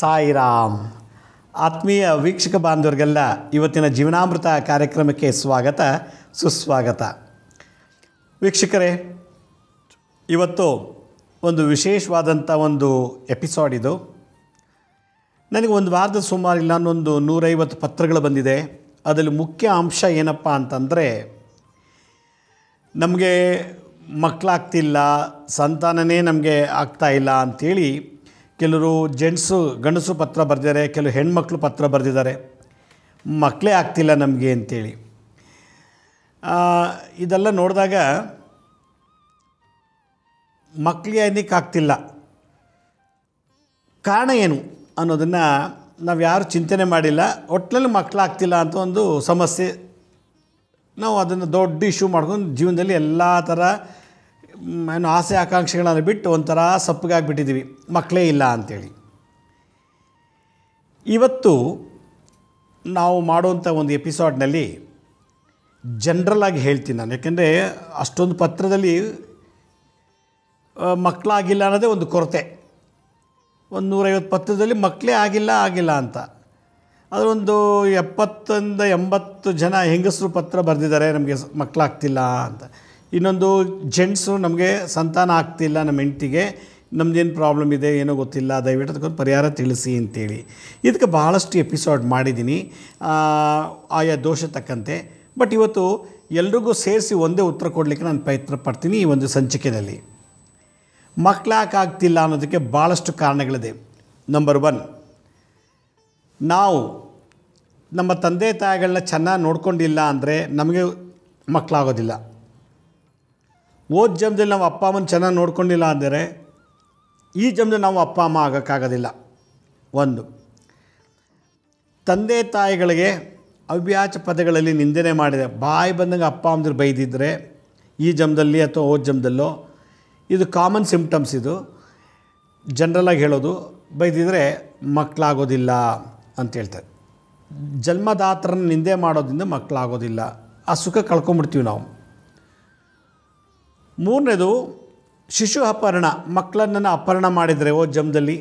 ಸಾಯಿರಾಮ್ ಆತ್ಮೀಯ ವೀಕ್ಷಕ ಬಾಂಧವರಿಗೆಲ್ಲ ಇವತ್ತಿನ ಜೀವನಾಮೃತ ಕಾರ್ಯಕ್ರಮಕ್ಕೆ ಸ್ವಾಗತ ಸುಸ್ವಾಗತ ವೀಕ್ಷಕರೇ ಇವತ್ತು ಒಂದು ವಿಶೇಷವಾದಂಥ ಒಂದು ಎಪಿಸೋಡ್ ಇದು ನನಗೆ ಒಂದು ವಾರದ ಸುಮಾರು ಇಲ್ಲ ಒಂದು ನೂರೈವತ್ತು ಪತ್ರಗಳು ಬಂದಿದೆ ಅದರಲ್ಲಿ ಮುಖ್ಯ ಅಂಶ ಏನಪ್ಪ ಅಂತಂದರೆ ನಮಗೆ ಮಕ್ಕಳಾಗ್ತಿಲ್ಲ ಸಂತಾನನೇ ನಮಗೆ ಆಗ್ತಾಯಿಲ್ಲ ಅಂಥೇಳಿ ಕೆಲವರು ಜೆಂಟ್ಸು ಗಂಡಸು ಪತ್ರ ಬರೆದಿದ್ದಾರೆ ಕೆಲವು ಹೆಣ್ಮಕ್ಳು ಪತ್ರ ಬರೆದಿದ್ದಾರೆ ಮಕ್ಕಳೇ ಆಗ್ತಿಲ್ಲ ನಮಗೆ ಅಂತೇಳಿ ಇದೆಲ್ಲ ನೋಡಿದಾಗ ಮಕ್ಕಳಿಗೆ ಏನಕ್ಕೆ ಆಗ್ತಿಲ್ಲ ಕಾರಣ ಏನು ಅನ್ನೋದನ್ನು ನಾವು ಯಾರು ಚಿಂತನೆ ಮಾಡಿಲ್ಲ ಒಟ್ಟಿನಲ್ಲಿ ಆಗ್ತಿಲ್ಲ ಅಂತ ಒಂದು ಸಮಸ್ಯೆ ನಾವು ಅದನ್ನು ದೊಡ್ಡ ಇಶ್ಯೂ ಮಾಡ್ಕೊಂಡು ಜೀವನದಲ್ಲಿ ಎಲ್ಲ ಥರ ಏನು ಆಸೆ ಆಕಾಂಕ್ಷೆಗಳನ್ನು ಬಿಟ್ಟು ಒಂಥರ ಸಪ್ಪಗಾಗಿಬಿಟ್ಟಿದ್ದೀವಿ ಮಕ್ಕಳೇ ಇಲ್ಲ ಅಂಥೇಳಿ ಇವತ್ತು ನಾವು ಮಾಡುವಂಥ ಒಂದು ಎಪಿಸೋಡ್ನಲ್ಲಿ ಜನ್ರಲಾಗಿ ಹೇಳ್ತೀನಿ ನಾನು ಯಾಕೆಂದರೆ ಅಷ್ಟೊಂದು ಪತ್ರದಲ್ಲಿ ಮಕ್ಕಳಾಗಿಲ್ಲ ಅನ್ನೋದೇ ಒಂದು ಕೊರತೆ ಒಂದು ನೂರೈವತ್ತು ಪತ್ರದಲ್ಲಿ ಮಕ್ಕಳೇ ಆಗಿಲ್ಲ ಆಗಿಲ್ಲ ಅಂತ ಅದರೊಂದು ಎಪ್ಪತ್ತೊಂದು ಎಂಬತ್ತು ಜನ ಹೆಂಗಸರು ಪತ್ರ ಬರೆದಿದ್ದಾರೆ ನಮಗೆ ಮಕ್ಕಳಾಗ್ತಿಲ್ಲ ಅಂತ ಇನ್ನೊಂದು ಜೆಂಟ್ಸು ನಮಗೆ ಸಂತಾನ ಆಗ್ತಿಲ್ಲ ನಮ್ಮ ಹೆಂಡ್ತಿಗೆ ನಮ್ಮದೇನು ಪ್ರಾಬ್ಲಮ್ ಇದೆ ಏನೋ ಗೊತ್ತಿಲ್ಲ ದಯವಿಟ್ಟು ಅದಕ್ಕೊಂದು ಪರಿಹಾರ ತಿಳಿಸಿ ಅಂತೇಳಿ ಇದಕ್ಕೆ ಭಾಳಷ್ಟು ಎಪಿಸೋಡ್ ಮಾಡಿದ್ದೀನಿ ಆಯಾ ದೋಷ ತಕ್ಕಂತೆ ಬಟ್ ಇವತ್ತು ಎಲ್ರಿಗೂ ಸೇರಿಸಿ ಒಂದೇ ಉತ್ತರ ಕೊಡಲಿಕ್ಕೆ ನಾನು ಪ್ರಯತ್ನ ಪಡ್ತೀನಿ ಈ ಒಂದು ಸಂಚಿಕೆಯಲ್ಲಿ ಮಕ್ಕಳಾಕಾಗ್ತಿಲ್ಲ ಅನ್ನೋದಕ್ಕೆ ಭಾಳಷ್ಟು ಕಾರಣಗಳಿದೆ ನಂಬರ್ ಒನ್ ನಾವು ನಮ್ಮ ತಂದೆ ತಾಯಿಗಳನ್ನ ಚೆನ್ನಾಗಿ ನೋಡ್ಕೊಂಡಿಲ್ಲ ಅಂದರೆ ನಮಗೆ ಮಕ್ಕಳಾಗೋದಿಲ್ಲ ಓದ್ ಜನ್ಮದಲ್ಲಿ ನಾವು ಅಪ್ಪ ಅಮ್ಮನ ಚೆನ್ನಾಗಿ ನೋಡ್ಕೊಂಡಿಲ್ಲ ಅಂದರೆ ಈ ಜನ್ಮದಲ್ಲಿ ನಾವು ಅಪ್ಪ ಅಮ್ಮ ಆಗೋಕ್ಕಾಗೋದಿಲ್ಲ ಒಂದು ತಂದೆ ತಾಯಿಗಳಿಗೆ ಅವ್ಯಾಚ ಪದಗಳಲ್ಲಿ ನಿಂದನೆ ಮಾಡಿದೆ ಬಾಯಿ ಬಂದಂಗೆ ಅಪ್ಪ ಅಮ್ಮದ್ರು ಬೈದಿದ್ದರೆ ಈ ಜಮ್ದಲ್ಲಿ ಅಥವಾ ಓದ್ ಜಮದಲ್ಲೋ ಇದು ಕಾಮನ್ ಸಿಂಪ್ಟಮ್ಸ್ ಇದು ಜನ್ರಲಾಗಿ ಹೇಳೋದು ಬೈದಿದ್ರೆ ಮಕ್ಕಳಾಗೋದಿಲ್ಲ ಅಂತ ಹೇಳ್ತಾರೆ ಜನ್ಮದಾತರನ್ನ ನಿಂದೆ ಮಾಡೋದ್ರಿಂದ ಮಕ್ಕಳಾಗೋದಿಲ್ಲ ಆ ಸುಖ ಕಳ್ಕೊಂಬಿಡ್ತೀವಿ ನಾವು ಮೂರನೇದು ಶಿಶು ಅಪಹರಣ ಮಕ್ಕಳನ್ನು ಅಪಹರಣ ಮಾಡಿದರೆ ಓ ಜಮದಲ್ಲಿ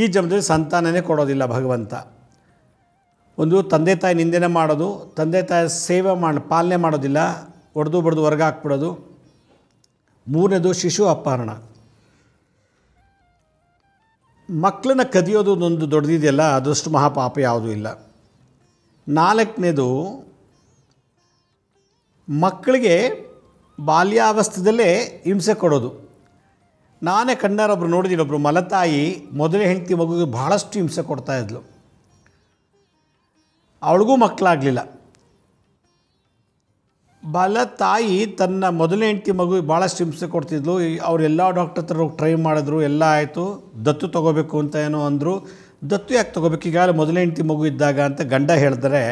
ಈ ಜಮದಲ್ಲಿ ಸಂತಾನನೇ ಕೊಡೋದಿಲ್ಲ ಭಗವಂತ ಒಂದು ತಂದೆ ತಾಯಿ ನಿಂದನೆ ಮಾಡೋದು ತಂದೆ ತಾಯಿ ಸೇವೆ ಮಾಡಿ ಪಾಲನೆ ಮಾಡೋದಿಲ್ಲ ಒಡೆದು ಬಡ್ದು ಹೊರಗೆ ಹಾಕ್ಬಿಡೋದು ಮೂರನೇದು ಶಿಶು ಅಪಹರಣ ಮಕ್ಕಳನ್ನ ಕದಿಯೋದು ಒಂದು ದೊಡ್ಡದಿದೆಯಲ್ಲ ಅದಷ್ಟು ಮಹಾಪಾಪ ಯಾವುದೂ ಇಲ್ಲ ನಾಲ್ಕನೇದು ಮಕ್ಕಳಿಗೆ ಬಾಲ್ಯಾವಸ್ಥೆದಲ್ಲೇ ಹಿಂಸೆ ಕೊಡೋದು ನಾನೇ ಕಣ್ಣಾರೊಬ್ಬರು ನೋಡಿದ್ದೀನಿ ಒಬ್ಬರು ಮಲತಾಯಿ ಮೊದಲೇ ಹೆಂಡತಿ ಮಗುಗೆ ಭಾಳಷ್ಟು ಹಿಂಸೆ ಇದ್ಲು ಅವಳಿಗೂ ಮಕ್ಕಳಾಗಲಿಲ್ಲ ಬಲ ತಾಯಿ ತನ್ನ ಮೊದಲನೇ ಹೆಂಡತಿ ಮಗುವಿಗೆ ಭಾಳಷ್ಟು ಹಿಂಸೆ ಕೊಡ್ತಿದ್ಲು ಅವರೆಲ್ಲ ಡಾಕ್ಟರ್ ಹತ್ರ ಟ್ರೈ ಮಾಡಿದ್ರು ಎಲ್ಲ ಆಯಿತು ದತ್ತು ತೊಗೋಬೇಕು ಅಂತ ಏನೋ ಅಂದರು ದತ್ತು ಯಾಕೆ ತೊಗೋಬೇಕು ಈಗಾಗಲೇ ಮೊದಲ ಹೆಂಡತಿ ಮಗು ಇದ್ದಾಗ ಅಂತ ಗಂಡ ಹೇಳಿದ್ರೆ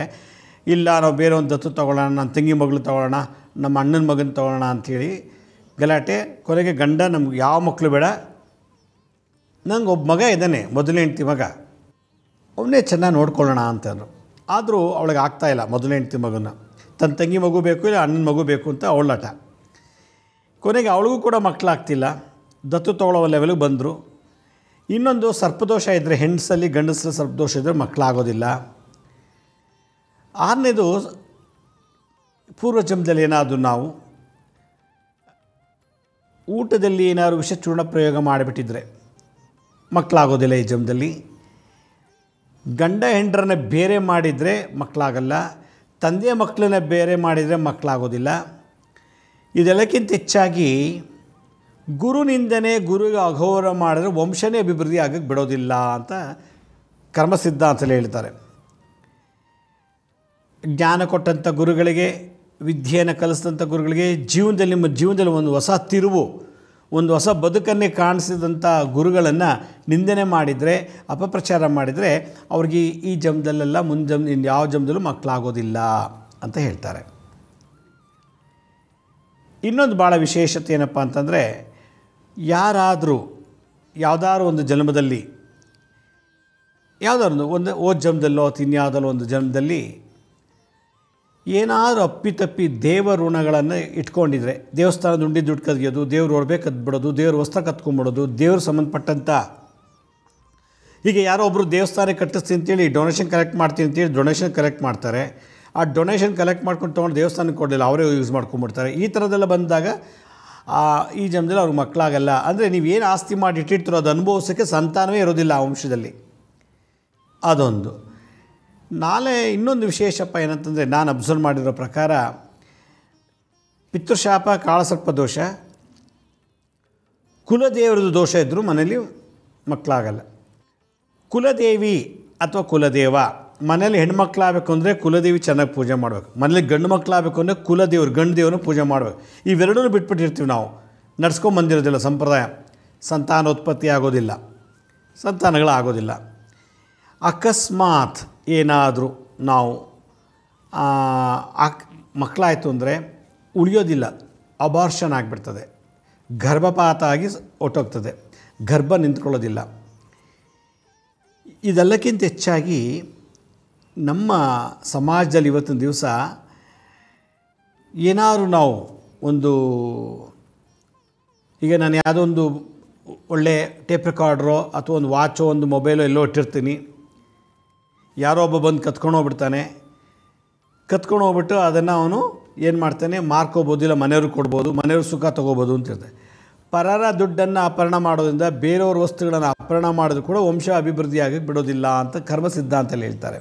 ಇಲ್ಲ ನಾವು ಬೇರೆ ಒಂದು ದತ್ತು ತೊಗೊಳ್ಳೋಣ ನನ್ನ ತಂಗಿ ಮಗಳು ತೊಗೊಳ್ಳೋಣ ನಮ್ಮ ಅಣ್ಣನ ಮಗನ ತೊಗೊಳ್ಳೋಣ ಅಂಥೇಳಿ ಗಲಾಟೆ ಕೊನೆಗೆ ಗಂಡ ನಮ್ಗೆ ಯಾವ ಮಕ್ಕಳು ಬೇಡ ನಂಗೆ ಒಬ್ಬ ಮಗ ಇದ್ದಾನೆ ಮೊದಲನೇ ಹೆಂಡತಿ ಮಗ ಅವನೇ ಚೆನ್ನಾಗಿ ನೋಡ್ಕೊಳ್ಳೋಣ ಅಂತಂದರು ಆದರೂ ಅವಳಿಗೆ ಆಗ್ತಾಯಿಲ್ಲ ಮೊದಲನೇ ಹೆಂಡತಿ ಮಗನ ತನ್ನ ತಂಗಿ ಮಗು ಬೇಕು ಇಲ್ಲ ಅಣ್ಣನ ಮಗು ಬೇಕು ಅಂತ ಅವಳಾಟ ಕೊನೆಗೆ ಅವಳಿಗೂ ಕೂಡ ಮಕ್ಕಳಾಗ್ತಿಲ್ಲ ದತ್ತು ತೊಗೊಳ್ಳೋ ಲೆವೆಲ್ಗೆ ಬಂದರು ಇನ್ನೊಂದು ಸರ್ಪದೋಷ ಇದ್ದರೆ ಹೆಣ್ಸಲ್ಲಿ ಗಂಡಸಲ್ಲಿ ಸರ್ಪದೋಷ ಇದ್ದರೆ ಮಕ್ಕಳಾಗೋದಿಲ್ಲ ಆರನೇದು ಪೂರ್ವ ಏನಾದರೂ ನಾವು ಊಟದಲ್ಲಿ ಏನಾದ್ರು ಚೂರ್ಣ ಪ್ರಯೋಗ ಮಾಡಿಬಿಟ್ಟಿದ್ರೆ ಮಕ್ಕಳಾಗೋದಿಲ್ಲ ಈ ಜಮದಲ್ಲಿ ಗಂಡ ಹೆಂಡ್ರನ್ನ ಬೇರೆ ಮಾಡಿದರೆ ಮಕ್ಕಳಾಗಲ್ಲ ತಂದೆ ಮಕ್ಕಳನ್ನ ಬೇರೆ ಮಾಡಿದರೆ ಮಕ್ಕಳಾಗೋದಿಲ್ಲ ಇದೆಲ್ಲಕ್ಕಿಂತ ಹೆಚ್ಚಾಗಿ ಗುರುನಿಂದನೇ ಗುರುವಿಗೆ ಅಘೋರ ಮಾಡಿದ್ರೆ ವಂಶನೇ ಅಭಿವೃದ್ಧಿ ಆಗಕ್ಕೆ ಬಿಡೋದಿಲ್ಲ ಅಂತ ಕರ್ಮಸಿದ್ಧ ಅಂತಲೇ ಹೇಳ್ತಾರೆ ಜ್ಞಾನ ಕೊಟ್ಟಂಥ ಗುರುಗಳಿಗೆ ವಿದ್ಯೆಯನ್ನು ಕಲಿಸಿದಂಥ ಗುರುಗಳಿಗೆ ಜೀವನದಲ್ಲಿ ನಿಮ್ಮ ಜೀವನದಲ್ಲಿ ಒಂದು ಹೊಸ ತಿರುವು ಒಂದು ಹೊಸ ಬದುಕನ್ನೇ ಕಾಣಿಸಿದಂಥ ಗುರುಗಳನ್ನು ನಿಂದನೆ ಮಾಡಿದರೆ ಅಪಪ್ರಚಾರ ಮಾಡಿದರೆ ಅವ್ರಿಗೆ ಈ ಜಮದಲ್ಲೆಲ್ಲ ಮುಂದೆ ಜಮ್ ಯಾವ ಜಮದಲ್ಲೂ ಮಕ್ಕಳಾಗೋದಿಲ್ಲ ಅಂತ ಹೇಳ್ತಾರೆ ಇನ್ನೊಂದು ಭಾಳ ವಿಶೇಷತೆ ಏನಪ್ಪ ಅಂತಂದರೆ ಯಾರಾದರೂ ಯಾವುದಾದ್ರು ಒಂದು ಜನ್ಮದಲ್ಲಿ ಯಾವುದಾದ್ರು ಒಂದು ಓ ಜಮದಲ್ಲೋ ಅಥವಾ ಇನ್ಯಾವುದಲ್ಲೋ ಒಂದು ಜನ್ಮದಲ್ಲಿ ಏನಾದರೂ ಅಪ್ಪಿತಪ್ಪಿ ದೇವ ಋಣಗಳನ್ನು ಇಟ್ಕೊಂಡಿದ್ರೆ ದೇವಸ್ಥಾನ ದುಂಡಿ ದುಡ್ಡು ಕದಿಯೋದು ದೇವ್ರು ಹೊರಬೇಕು ಕದ್ಬಿಡೋದು ದೇವ್ರ ವಸ್ತ್ರ ಕತ್ಕೊಂಬಿಡೋದು ದೇವ್ರ ಸಂಬಂಧಪಟ್ಟಂಥ ಹೀಗೆ ಯಾರೋ ಒಬ್ಬರು ದೇವಸ್ಥಾನ ಕಟ್ಟಿಸ್ತೀನಿ ಅಂತೇಳಿ ಡೊನೇಷನ್ ಕಲೆಕ್ಟ್ ಮಾಡ್ತೀನಿ ಅಂತೇಳಿ ಡೊನೇಷನ್ ಕಲೆಕ್ಟ್ ಮಾಡ್ತಾರೆ ಆ ಡೊನೇಷನ್ ಕಲೆಕ್ಟ್ ಮಾಡ್ಕೊಂಡು ತೊಗೊಂಡು ದೇವಸ್ಥಾನಕ್ಕೆ ಕೊಡಲಿಲ್ಲ ಅವರೇ ಯೂಸ್ ಮಾಡ್ಕೊಂಬಿಡ್ತಾರೆ ಈ ಥರದ್ದೆಲ್ಲ ಬಂದಾಗ ಈ ಜನ್ಮದಲ್ಲಿ ಅವ್ರಿಗೆ ಮಕ್ಕಳಾಗಲ್ಲ ಅಂದರೆ ಏನು ಆಸ್ತಿ ಮಾಡಿ ಇಟ್ಟಿರ್ತೀರೋ ಅದು ಅನುಭವಿಸೋಕ್ಕೆ ಸಂತಾನವೇ ಇರೋದಿಲ್ಲ ಆ ವಂಶದಲ್ಲಿ ಅದೊಂದು ನಾಳೆ ಇನ್ನೊಂದು ವಿಶೇಷಪ್ಪ ಏನಂತಂದರೆ ನಾನು ಅಬ್ಸರ್ವ್ ಮಾಡಿರೋ ಪ್ರಕಾರ ಪಿತೃಶಾಪ ಕಾಳಸರ್ಪ ದೋಷ ಕುಲದೇವರದು ದೋಷ ಇದ್ದರೂ ಮನೇಲಿ ಮಕ್ಕಳಾಗಲ್ಲ ಕುಲದೇವಿ ಅಥವಾ ಕುಲದೇವ ಮನೇಲಿ ಹೆಣ್ಮಕ್ಳಾಗಬೇಕು ಅಂದರೆ ಕುಲದೇವಿ ಚೆನ್ನಾಗಿ ಪೂಜೆ ಮಾಡಬೇಕು ಮನೇಲಿ ಗಂಡು ಮಕ್ಕಳಾಗಬೇಕು ಅಂದರೆ ಕುಲದೇವರು ಗಂಡು ದೇವ್ರನ್ನ ಪೂಜೆ ಮಾಡಬೇಕು ಇವೆರಡೂ ಬಿಟ್ಬಿಟ್ಟಿರ್ತೀವಿ ನಾವು ನಡ್ಸ್ಕೊಂಬಂದಿರೋದಿಲ್ಲ ಸಂಪ್ರದಾಯ ಸಂತಾನೋತ್ಪತ್ತಿ ಆಗೋದಿಲ್ಲ ಸಂತಾನಗಳಾಗೋದಿಲ್ಲ ಅಕಸ್ಮಾತ್ ಏನಾದರೂ ನಾವು ಅಕ್ ಮಕ್ಕಳಾಯಿತು ಅಂದರೆ ಉಳಿಯೋದಿಲ್ಲ ಅಬಾರ್ಷನ್ ಆಗಿಬಿಡ್ತದೆ ಗರ್ಭಪಾತ ಆಗಿ ಒಟ್ಟೋಗ್ತದೆ ಗರ್ಭ ನಿಂತ್ಕೊಳ್ಳೋದಿಲ್ಲ ಇದೆಲ್ಲಕ್ಕಿಂತ ಹೆಚ್ಚಾಗಿ ನಮ್ಮ ಸಮಾಜದಲ್ಲಿ ಇವತ್ತಿನ ದಿವಸ ಏನಾದರೂ ನಾವು ಒಂದು ಈಗ ನಾನು ಯಾವುದೋ ಒಂದು ಒಳ್ಳೆ ಟೇಪ್ ರೆಕಾರ್ಡ್ರೋ ಅಥವಾ ಒಂದು ವಾಚೋ ಒಂದು ಮೊಬೈಲೋ ಎಲ್ಲೋ ಇಟ್ಟಿರ್ತೀನಿ ಯಾರೋ ಒಬ್ಬ ಬಂದು ಕತ್ಕೊಂಡು ಹೋಗ್ಬಿಡ್ತಾನೆ ಕತ್ಕೊಂಡು ಹೋಗ್ಬಿಟ್ಟು ಅದನ್ನು ಅವನು ಏನು ಮಾಡ್ತಾನೆ ಮಾರ್ಕೋಬೋದಿಲ್ಲ ಮನೆಯವ್ರಿಗೆ ಕೊಡ್ಬೋದು ಮನೆಯವ್ರ ಸುಖ ತೊಗೋಬೋದು ಅಂತ ಹೇಳ್ತಾರೆ ಪರರ ದುಡ್ಡನ್ನು ಅಪಹರಣ ಮಾಡೋದ್ರಿಂದ ಬೇರೆಯವ್ರ ವಸ್ತುಗಳನ್ನು ಅಪಹರಣ ಮಾಡಿದ್ರು ಕೂಡ ವಂಶ ಅಭಿವೃದ್ಧಿ ಆಗಿ ಬಿಡೋದಿಲ್ಲ ಅಂತ ಕರ್ಮ ಸಿದ್ಧಾಂತಲ್ಲಿ ಹೇಳ್ತಾರೆ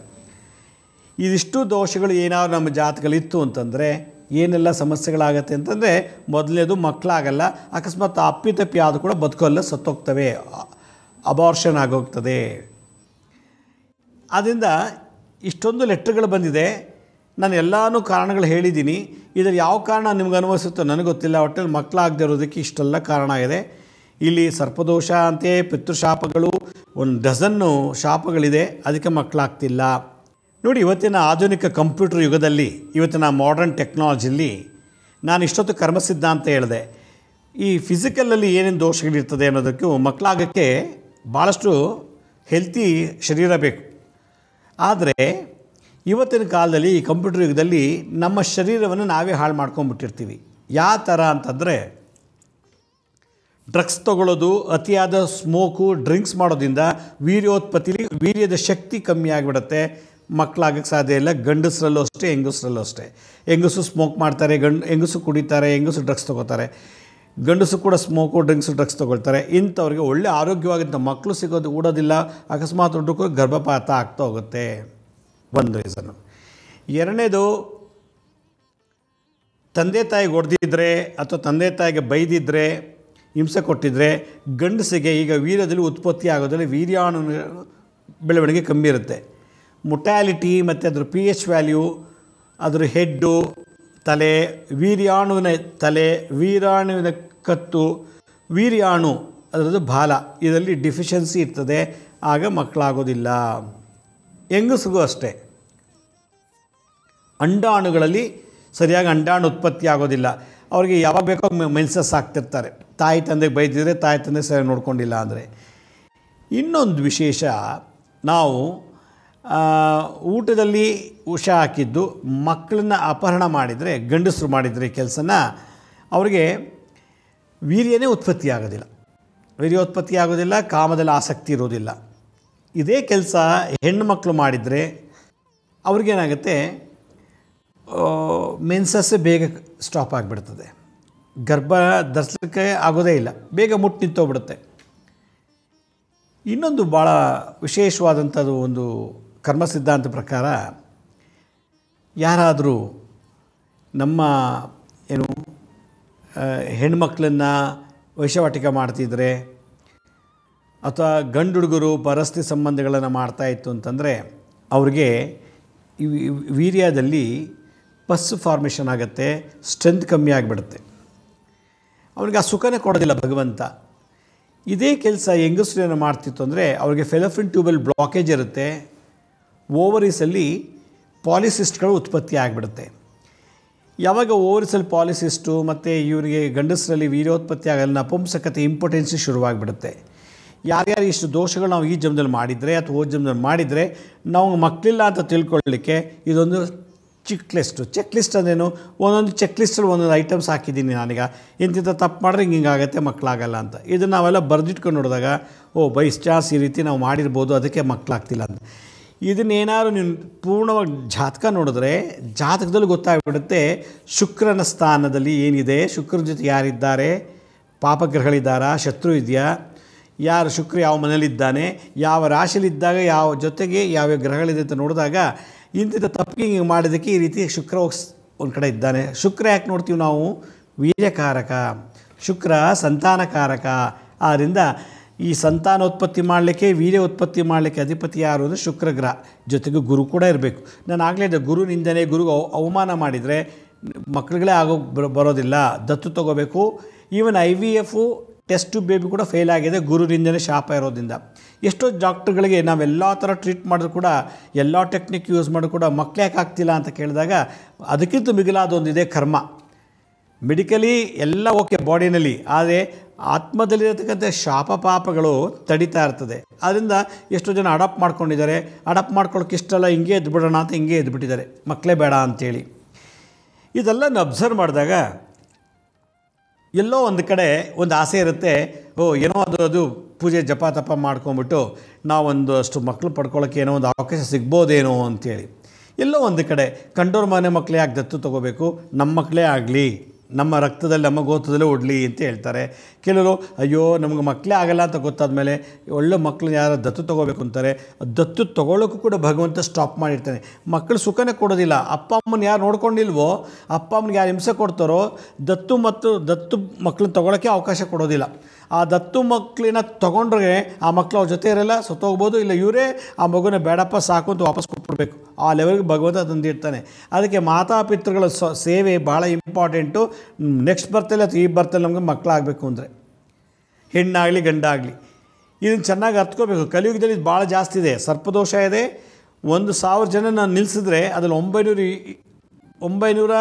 ಇದಿಷ್ಟು ದೋಷಗಳು ಏನಾದ್ರು ನಮ್ಮ ಜಾತಿಗಳಿತ್ತು ಅಂತಂದರೆ ಏನೆಲ್ಲ ಸಮಸ್ಯೆಗಳಾಗತ್ತೆ ಅಂತಂದರೆ ಮೊದಲನೇದು ಮಕ್ಕಳಾಗಲ್ಲ ಅಕಸ್ಮಾತ್ ಅಪ್ಪಿತಪ್ಪಿ ಆದರೂ ಕೂಡ ಬದುಕೋಲ್ಲ ಸತ್ತೋಗ್ತವೆ ಅಬಾರ್ಷನ್ ಆಗೋಗ್ತದೆ ಆದ್ದರಿಂದ ಇಷ್ಟೊಂದು ಲೆಟ್ರ್ಗಳು ಬಂದಿದೆ ನಾನು ಎಲ್ಲಾನು ಕಾರಣಗಳು ಹೇಳಿದ್ದೀನಿ ಇದರ ಯಾವ ಕಾರಣ ನಿಮ್ಗೆ ಅನುಭವಿಸುತ್ತೋ ನನಗೆ ಗೊತ್ತಿಲ್ಲ ಒಟ್ಟಲ್ಲಿ ಮಕ್ಕಳಾಗದೆ ಇರೋದಕ್ಕೆ ಇಷ್ಟೆಲ್ಲ ಕಾರಣ ಇದೆ ಇಲ್ಲಿ ಸರ್ಪದೋಷ ಅಂತೆ ಪಿತೃಶಾಪಗಳು ಒಂದು ಡಜನ್ನು ಶಾಪಗಳಿದೆ ಅದಕ್ಕೆ ಮಕ್ಕಳಾಗ್ತಿಲ್ಲ ನೋಡಿ ಇವತ್ತಿನ ಆಧುನಿಕ ಕಂಪ್ಯೂಟರ್ ಯುಗದಲ್ಲಿ ಇವತ್ತಿನ ಮಾಡರ್ನ್ ಟೆಕ್ನಾಲಜಿಲಿ ನಾನು ಇಷ್ಟೊತ್ತು ಕರ್ಮಸಿದ್ಧ ಅಂತ ಹೇಳಿದೆ ಈ ಫಿಸಿಕಲಲ್ಲಿ ಏನೇನು ದೋಷಗಳಿರ್ತದೆ ಅನ್ನೋದಕ್ಕೂ ಮಕ್ಕಳಾಗಕ್ಕೆ ಭಾಳಷ್ಟು ಹೆಲ್ತಿ ಶರೀರ ಬೇಕು ಆದರೆ ಇವತ್ತಿನ ಕಾಲದಲ್ಲಿ ಈ ಕಂಪ್ಯೂಟರ್ ಯುಗದಲ್ಲಿ ನಮ್ಮ ಶರೀರವನ್ನು ನಾವೇ ಹಾಳು ಮಾಡ್ಕೊಂಡ್ಬಿಟ್ಟಿರ್ತೀವಿ ಯಾವ ಥರ ಅಂತಂದರೆ ಡ್ರಗ್ಸ್ ತೊಗೊಳ್ಳೋದು ಅತಿಯಾದ ಸ್ಮೋಕು ಡ್ರಿಂಕ್ಸ್ ಮಾಡೋದ್ರಿಂದ ವೀರ್ಯೋತ್ಪತ್ತಿಲಿ ವೀರ್ಯದ ಶಕ್ತಿ ಕಮ್ಮಿ ಆಗಿಬಿಡುತ್ತೆ ಮಕ್ಕಳಾಗಕ್ಕೆ ಸಾಧ್ಯ ಇಲ್ಲ ಗಂಡಸರಲ್ಲೂ ಅಷ್ಟೇ ಹೆಂಗಸರಲ್ಲೂ ಅಷ್ಟೇ ಹೆಂಗಸು ಸ್ಮೋಕ್ ಮಾಡ್ತಾರೆ ಗಂಡು ಹೆಂಗಸು ಕುಡಿತಾರೆ ಹೆಂಗಸು ಡ್ರಗ್ಸ್ ತೊಗೋತಾರೆ ಗಂಡಸು ಕೂಡ ಸ್ಮೋಕು ಡ್ರಿಂಕ್ಸು ಡ್ರಗ್ಸ್ ತೊಗೊಳ್ತಾರೆ ಇಂಥವ್ರಿಗೆ ಒಳ್ಳೆ ಆರೋಗ್ಯವಾಗಿದ್ದ ಮಕ್ಕಳು ಸಿಗೋದು ಊಡೋದಿಲ್ಲ ಅಕಸ್ಮಾತ್ ಉಂಟು ಗರ್ಭಪಾತ ಆಗ್ತಾ ಹೋಗುತ್ತೆ ಒಂದು ರೀಸನ್ನು ಎರಡನೇದು ತಂದೆ ತಾಯಿಗೆ ಹೊಡೆದಿದ್ರೆ ಅಥವಾ ತಂದೆ ತಾಯಿಗೆ ಬೈದಿದ್ದರೆ ಹಿಂಸೆ ಕೊಟ್ಟಿದ್ದರೆ ಗಂಡಸಿಗೆ ಈಗ ವೀರ್ಯದಲ್ಲಿ ಉತ್ಪತ್ತಿ ಆಗೋದ್ರಲ್ಲಿ ವೀರ್ಯಾಣು ಬೆಳವಣಿಗೆ ಕಮ್ಮಿ ಇರುತ್ತೆ ಮೊಟ್ಯಾಲಿಟಿ ಮತ್ತು ಅದರ ಪಿ ಎಚ್ ವ್ಯಾಲ್ಯೂ ಅದರ ಹೆಡ್ಡು ತಲೆ ವೀರ್ಯಾಣುವಿನ ತಲೆ ವೀರಾಣುವಿನ ಕತ್ತು ವೀರ್ಯಾಣು ಅದರದ್ದು ಬಾಲ ಇದರಲ್ಲಿ ಡಿಫಿಷನ್ಸಿ ಇರ್ತದೆ ಆಗ ಮಕ್ಕಳಾಗೋದಿಲ್ಲ ಹೆಂಗಸಿಗೂ ಅಷ್ಟೇ ಅಂಡಾಣುಗಳಲ್ಲಿ ಸರಿಯಾಗಿ ಅಂಡಾಣು ಉತ್ಪತ್ತಿ ಆಗೋದಿಲ್ಲ ಅವರಿಗೆ ಯಾವಾಗ ಬೇಕೋ ಮೆನ್ಸಸ್ ಆಗ್ತಿರ್ತಾರೆ ತಾಯಿ ತಂದೆಗೆ ಬೈದಿದ್ರೆ ತಾಯಿ ತಂದೆ ಸರಿಯಾಗಿ ನೋಡ್ಕೊಂಡಿಲ್ಲ ಅಂದರೆ ಇನ್ನೊಂದು ವಿಶೇಷ ನಾವು ಊಟದಲ್ಲಿ ಉಷ ಹಾಕಿದ್ದು ಮಕ್ಕಳನ್ನ ಅಪಹರಣ ಮಾಡಿದರೆ ಗಂಡಸರು ಮಾಡಿದರೆ ಕೆಲಸನ ಅವರಿಗೆ ವೀರ್ಯನೇ ಉತ್ಪತ್ತಿ ಆಗೋದಿಲ್ಲ ಉತ್ಪತ್ತಿ ಆಗೋದಿಲ್ಲ ಕಾಮದಲ್ಲಿ ಆಸಕ್ತಿ ಇರೋದಿಲ್ಲ ಇದೇ ಕೆಲಸ ಹೆಣ್ಣು ಮಕ್ಕಳು ಮಾಡಿದರೆ ಅವ್ರಿಗೇನಾಗುತ್ತೆ ಮೆನ್ಸಸ್ಸೇ ಬೇಗ ಸ್ಟಾಪ್ ಆಗಿಬಿಡ್ತದೆ ಗರ್ಭ ಧರಿಸಲಿಕ್ಕೆ ಆಗೋದೇ ಇಲ್ಲ ಬೇಗ ಮುಟ್ಟು ನಿಂತೋಗ್ಬಿಡುತ್ತೆ ಇನ್ನೊಂದು ಭಾಳ ವಿಶೇಷವಾದಂಥದ್ದು ಒಂದು ಕರ್ಮ ಸಿದ್ಧಾಂತ ಪ್ರಕಾರ ಯಾರಾದರೂ ನಮ್ಮ ಏನು ಹೆಣ್ಮಕ್ಳನ್ನು ವೈಶವಾಟಿಕೆ ಮಾಡ್ತಿದ್ರೆ ಅಥವಾ ಗಂಡು ಹುಡುಗರು ಪರಸ್ತಿ ಸಂಬಂಧಗಳನ್ನು ಮಾಡ್ತಾಯಿತ್ತು ಅಂತಂದರೆ ಅವ್ರಿಗೆ ವೀರ್ಯದಲ್ಲಿ ಪಸ್ ಫಾರ್ಮೇಷನ್ ಆಗುತ್ತೆ ಸ್ಟ್ರೆಂತ್ ಕಮ್ಮಿ ಆಗಿಬಿಡುತ್ತೆ ಅವ್ರಿಗೆ ಆ ಸುಖನೇ ಕೊಡೋದಿಲ್ಲ ಭಗವಂತ ಇದೇ ಕೆಲಸ ಹೆಂಗಸ್ರು ಮಾಡ್ತಿತ್ತು ಅಂದರೆ ಅವ್ರಿಗೆ ಫೆಲೋಫಿನ್ ಟ್ಯೂಬಲ್ ಬ್ಲಾಕೇಜ್ ಇರುತ್ತೆ ಓವರಿಸಲ್ಲಿ ಪಾಲಿಸಿಸ್ಟ್ಗಳು ಉತ್ಪತ್ತಿ ಆಗಿಬಿಡುತ್ತೆ ಯಾವಾಗ ಓವರಿಸಲ್ಲಿ ಪಾಲಿಸಿಸ್ಟು ಮತ್ತು ಇವರಿಗೆ ಗಂಡಸರಲ್ಲಿ ವೀರ್ಯೋತ್ಪತ್ತಿ ಆಗಲ್ಲ ನಪುಂಸಕತೆ ಇಂಪಾರ್ಟೆನ್ಸಿ ಶುರುವಾಗಿಬಿಡುತ್ತೆ ಯಾರ್ಯಾರು ಇಷ್ಟು ದೋಷಗಳು ನಾವು ಈ ಜಮದಲ್ಲಿ ಮಾಡಿದರೆ ಅಥವಾ ಓ ಜಮದಲ್ಲಿ ಮಾಡಿದರೆ ನಾವು ಮಕ್ಕಳಿಲ್ಲ ಅಂತ ತಿಳ್ಕೊಳ್ಳಿಕ್ಕೆ ಇದೊಂದು ಚಿಕ್ ಲಿಸ್ಟು ಚೆಕ್ ಲಿಸ್ಟ್ ಅಂದೇನು ಒಂದೊಂದು ಚೆಕ್ ಲಿಸ್ಟಲ್ಲಿ ಒಂದೊಂದು ಐಟಮ್ಸ್ ಹಾಕಿದ್ದೀನಿ ನಾನೀಗ ಇಂತಿಂಥ ತಪ್ಪು ಮಾಡಿದ್ರೆ ಹಿಂಗೆ ಹಿಂಗಾಗತ್ತೆ ಮಕ್ಕಳಾಗಲ್ಲ ಅಂತ ಇದನ್ನು ನಾವೆಲ್ಲ ಬರೆದಿಟ್ಕೊಂಡು ನೋಡಿದಾಗ ಓ ಬೈಸ್ ಚಾನ್ಸ್ ಈ ರೀತಿ ನಾವು ಮಾಡಿರ್ಬೋದು ಅದಕ್ಕೆ ಮಕ್ಕಳಾಗ್ತಿಲ್ಲ ಅಂತ ಇದನ್ನೇನಾದ್ರು ನೀವು ಪೂರ್ಣವಾಗಿ ಜಾತಕ ನೋಡಿದ್ರೆ ಜಾತಕದಲ್ಲಿ ಗೊತ್ತಾಗ್ಬಿಡುತ್ತೆ ಶುಕ್ರನ ಸ್ಥಾನದಲ್ಲಿ ಏನಿದೆ ಶುಕ್ರ ಜೊತೆ ಯಾರಿದ್ದಾರೆ ಪಾಪಗ್ರಹಗಳಿದ್ದಾರಾ ಶತ್ರು ಇದೆಯಾ ಯಾರು ಶುಕ್ರ ಯಾವ ಮನೇಲಿದ್ದಾನೆ ಯಾವ ರಾಶಿಯಲ್ಲಿದ್ದಾಗ ಯಾವ ಜೊತೆಗೆ ಯಾವ್ಯಾವ ಗ್ರಹಗಳಿದೆ ಅಂತ ನೋಡಿದಾಗ ಇಂತಿಂಥ ತಪ್ಪಿಗೆ ಮಾಡೋದಕ್ಕೆ ಈ ರೀತಿ ಶುಕ್ರ ಒಂದು ಕಡೆ ಇದ್ದಾನೆ ಶುಕ್ರ ಯಾಕೆ ನೋಡ್ತೀವಿ ನಾವು ವೀರ್ಯಕಾರಕ ಶುಕ್ರ ಸಂತಾನಕಾರಕ ಆದ್ದರಿಂದ ಈ ಸಂತಾನೋತ್ಪತ್ತಿ ಮಾಡಲಿಕ್ಕೆ ವೀರ್ಯ ಉತ್ಪತ್ತಿ ಮಾಡಲಿಕ್ಕೆ ಅಧಿಪತಿ ಯಾರು ಅಂದರೆ ಶುಕ್ರಗ್ರಹ ಜೊತೆಗೆ ಗುರು ಕೂಡ ಇರಬೇಕು ನಾನು ಆಗಲೇ ಗುರು ನಿಂದನೆ ಗುರುಗೆ ಅವಮಾನ ಮಾಡಿದರೆ ಮಕ್ಕಳುಗಳೇ ಆಗೋ ಬರೋದಿಲ್ಲ ದತ್ತು ತಗೋಬೇಕು even I V F test baby ಕೂಡ ಫೇಲ್ ಆಗಿದೆ ಗುರು ನಿಂದನೆ ಶಾಪ ಇರೋದ್ರಿಂದ ಎಷ್ಟೋ ಡಾಕ್ಟ್ರುಗಳಿಗೆ ನಾವೆಲ್ಲ ಥರ ಟ್ರೀಟ್ ಮಾಡಿದ್ರು ಕೂಡ ಎಲ್ಲ ಟೆಕ್ನಿಕ್ ಯೂಸ್ ಮಾಡಿ ಕೂಡ ಮಕ್ಕಳು ಯಾಕೆ ಆಗ್ತಿಲ್ಲ ಅಂತ ಕೇಳಿದಾಗ ಅದಕ್ಕಿಂತ ಮಿಗಿಲಾದೊಂದಿದೆ ಕರ್ಮ ಮೆಡಿಕಲಿ ಎಲ್ಲ ಓಕೆ ಬಾಡಿನಲ್ಲಿ ಆದರೆ ಆತ್ಮದಲ್ಲಿರತಕ್ಕಂಥ ಶಾಪ ಪಾಪಗಳು ತಡಿತಾ ಇರ್ತದೆ ಅದರಿಂದ ಎಷ್ಟೋ ಜನ ಅಡಾಪ್ಟ್ ಮಾಡ್ಕೊಂಡಿದ್ದಾರೆ ಅಡಾಪ್ಟ್ ಮಾಡ್ಕೊಳಕ್ಕೆ ಇಷ್ಟಲ್ಲ ಹಿಂಗೆ ಎದ್ದುಬಿಡೋಣ ಅಂತ ಹಿಂಗೆ ಎದ್ದುಬಿಟ್ಟಿದ್ದಾರೆ ಮಕ್ಕಳೇ ಬೇಡ ಅಂಥೇಳಿ ಇದೆಲ್ಲ ಅಬ್ಸರ್ವ್ ಮಾಡಿದಾಗ ಎಲ್ಲೋ ಒಂದು ಕಡೆ ಒಂದು ಆಸೆ ಇರುತ್ತೆ ಓ ಏನೋ ಅದು ಅದು ಪೂಜೆ ಜಪ ತಪ ಮಾಡ್ಕೊಂಬಿಟ್ಟು ನಾವೊಂದಷ್ಟು ಮಕ್ಕಳು ಪಡ್ಕೊಳ್ಳೋಕ್ಕೆ ಏನೋ ಒಂದು ಅವಕಾಶ ಸಿಗ್ಬೋದೇನೋ ಅಂಥೇಳಿ ಎಲ್ಲೋ ಒಂದು ಕಡೆ ಕಂಡೋರ್ ಮನೆ ಮಕ್ಕಳೇ ಯಾಕೆ ದತ್ತು ತೊಗೋಬೇಕು ನಮ್ಮ ಮಕ್ಕಳೇ ಆಗಲಿ ನಮ್ಮ ರಕ್ತದಲ್ಲಿ ನಮ್ಮ ಗೋತ್ರದಲ್ಲೇ ಒಡಲಿ ಅಂತ ಹೇಳ್ತಾರೆ ಕೆಲವರು ಅಯ್ಯೋ ನಮಗೆ ಮಕ್ಕಳೇ ಆಗಲ್ಲ ಅಂತ ಗೊತ್ತಾದ ಮೇಲೆ ಒಳ್ಳೆ ಮಕ್ಕಳು ಯಾರು ದತ್ತು ತೊಗೋಬೇಕು ಅಂತಾರೆ ದತ್ತು ತೊಗೊಳ್ಳೋಕ್ಕೂ ಕೂಡ ಭಗವಂತ ಸ್ಟಾಪ್ ಮಾಡಿರ್ತಾನೆ ಮಕ್ಕಳು ಸುಖನೇ ಕೊಡೋದಿಲ್ಲ ಅಪ್ಪ ಅಮ್ಮನ ಯಾರು ನೋಡ್ಕೊಂಡಿಲ್ವೋ ಅಪ್ಪ ಅಮ್ಮನಿಗೆ ಯಾರು ಹಿಂಸೆ ಕೊಡ್ತಾರೋ ದತ್ತು ಮತ್ತು ದತ್ತು ಮಕ್ಕಳನ್ನ ತೊಗೊಳಕ್ಕೆ ಅವಕಾಶ ಕೊಡೋದಿಲ್ಲ ಆ ದತ್ತು ಮಕ್ಕಳನ್ನ ತೊಗೊಂಡ್ರೆ ಆ ಮಕ್ಕಳು ಅವ್ರ ಜೊತೆ ಇರಲ್ಲ ಸತ್ತೋಗ್ಬೋದು ಇಲ್ಲ ಇವರೇ ಆ ಮಗುನ ಬೇಡಪ್ಪ ಸಾಕು ಅಂತ ವಾಪಸ್ ಕೊಟ್ಬಿಡ್ಬೇಕು ಆ ಲೆವೆಲ್ಗೆ ಭಗವಂತ ತಂದಿರ್ತಾನೆ ಅದಕ್ಕೆ ಮಾತಾಪಿತೃಗಳ ಸೇವೆ ಭಾಳ ಇಂಪಾರ್ಟೆಂಟು ನೆಕ್ಸ್ಟ್ ಬರ್ತಲ್ಲಿ ಅಥವಾ ಈ ಬರ್ತಲ್ಲಿ ನಮಗೆ ಮಕ್ಕಳಾಗಬೇಕು ಅಂದರೆ ಹೆಣ್ಣಾಗಲಿ ಗಂಡಾಗಲಿ ಇದನ್ನು ಚೆನ್ನಾಗಿ ಹತ್ಕೋಬೇಕು ಕಲಿಯುಗದಲ್ಲಿ ಇದು ಭಾಳ ಜಾಸ್ತಿ ಇದೆ ಸರ್ಪದೋಷ ಇದೆ ಒಂದು ಸಾವಿರ ಜನ ನಾನು ನಿಲ್ಲಿಸಿದ್ರೆ ಅದ್ರಲ್ಲಿ ಒಂಬೈನೂರು ಒಂಬೈನೂರ